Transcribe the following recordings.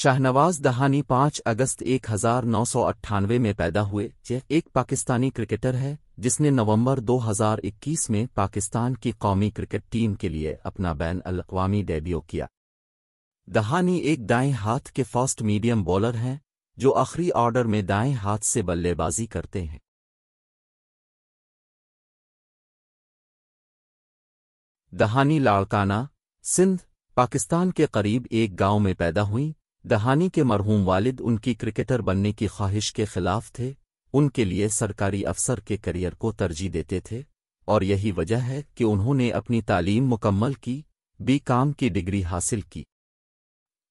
शाहनवाज दहानी 5 अगस्त एक हजार नौ सौ अट्ठानवे में पैदा हुए यह एक पाकिस्तानी क्रिकेटर है जिसने नवंबर 2021 में पाकिस्तान की कौमी क्रिकेट टीम के लिए अपना बैन अल डेब्यू किया दहानी एक दाएं हाथ के फास्ट मीडियम बॉलर हैं जो आखिरी ऑर्डर में दाएं हाथ से बल्लेबाजी करते हैं दहानी लाड़काना सिंध पाकिस्तान के करीब एक गांव में पैदा हुई दहानी के मरहूम वालिद उनकी क्रिकेटर बनने की ख्वाहिश के खिलाफ थे उनके लिए सरकारी अफसर के करियर को तरजीह देते थे और यही वजह है कि उन्होंने अपनी तालीम मुकम्मल की बी काम की डिग्री हासिल की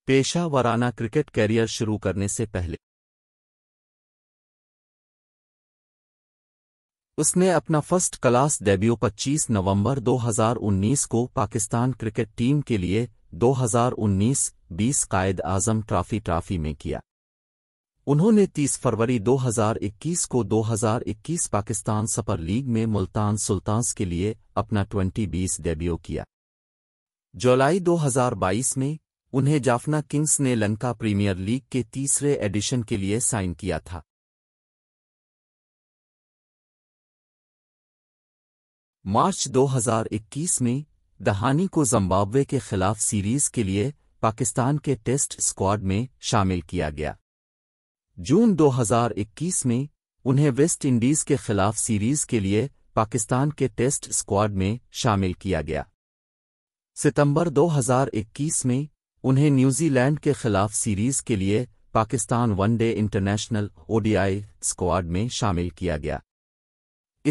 पेशा वाराना क्रिकेट कैरियर शुरू करने से पहले उसने अपना फर्स्ट क्लास डेब्यू 25 नवंबर 2019 को पाकिस्तान क्रिकेट टीम के लिए 2019-20 कायद आजम ट्रॉफी ट्रॉफी में किया उन्होंने 30 फरवरी 2021 को 2021 पाकिस्तान सपर लीग में मुल्तान सुल्तान्स के लिए अपना 2020 डेब्यू किया जुलाई 2022 में उन्हें जाफना किंग्स ने लंका प्रीमियर लीग के तीसरे एडिशन के लिए साइन किया था मार्च 2021 में दहानी को जिम्बाब्वे के खिलाफ सीरीज के लिए पाकिस्तान के टेस्ट स्क्वाड में शामिल किया गया जून 2021 में उन्हें वेस्ट इंडीज के खिलाफ सीरीज के लिए पाकिस्तान के टेस्ट स्क्वाड में शामिल किया गया सितंबर 2021 में उन्हें न्यूजीलैंड के खिलाफ सीरीज के लिए Pakistan one day international ODI squad में शामिल किया गया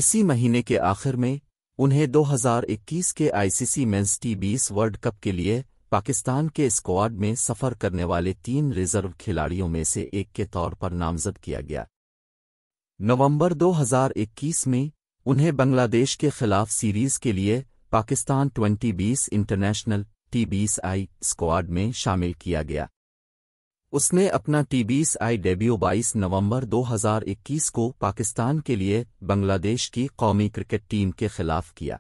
इसी महीने के आखिर में उन्हें 2021 के आईसीसी मेंस टी बीस वर्ल्ड कप के लिए पाकिस्तान के स्क्वाड में सफर करने वाले तीन रिजर्व खिलाड़ियों में से एक के तौर पर नामजद किया गया नवंबर 2021 में उन्हें बांग्लादेश के खिलाफ सीरीज के लिए पाकिस्तान 2020 इंटरनेशनल टी बीस आई स्क्वाड में शामिल किया गया उसने अपना टीबीस आई डेब्यू 22 नवंबर 2021 को पाकिस्तान के लिए बांग्लादेश की कौमी क्रिकेट टीम के खिलाफ किया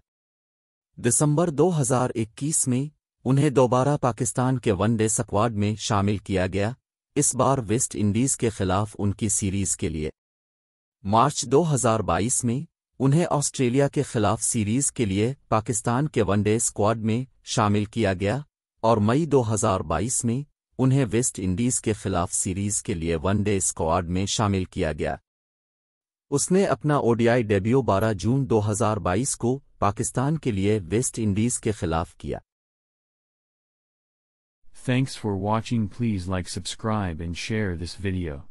दिसंबर 2021 में उन्हें दोबारा पाकिस्तान के वनडे स्क्वाड में शामिल किया गया इस बार वेस्ट इंडीज के खिलाफ उनकी सीरीज के लिए मार्च 2022 में उन्हें ऑस्ट्रेलिया के खिलाफ सीरीज के लिए पाकिस्तान के वनडे स्क्वाड में शामिल किया गया और मई 2022 में उन्हें वेस्ट इंडीज के खिलाफ सीरीज के लिए वनडे स्क्वाड में शामिल किया गया उसने अपना ओडीआई डेब्यू 12 जून 2022 को पाकिस्तान के लिए वेस्ट इंडीज के खिलाफ किया thanks for watching please like subscribe and share this video